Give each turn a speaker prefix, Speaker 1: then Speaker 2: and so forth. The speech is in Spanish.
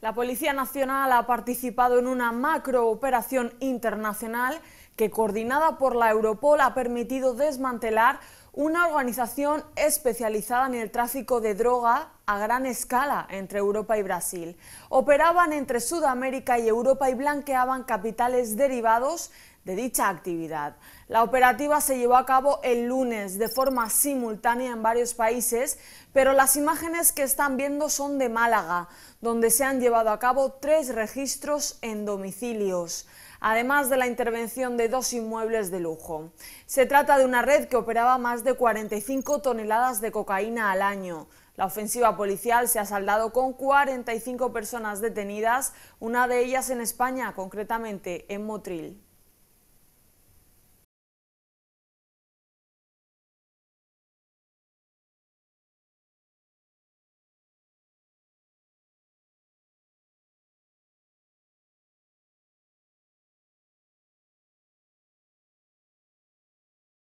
Speaker 1: La Policía Nacional ha participado en una macrooperación internacional que, coordinada por la Europol, ha permitido desmantelar una organización especializada en el tráfico de droga a gran escala entre Europa y Brasil. Operaban entre Sudamérica y Europa y blanqueaban capitales derivados de dicha actividad. La operativa se llevó a cabo el lunes de forma simultánea en varios países, pero las imágenes que están viendo son de Málaga, donde se han llevado a cabo tres registros en domicilios además de la intervención de dos inmuebles de lujo. Se trata de una red que operaba más de 45 toneladas de cocaína al año. La ofensiva policial se ha saldado con 45 personas detenidas, una de ellas en España, concretamente en Motril.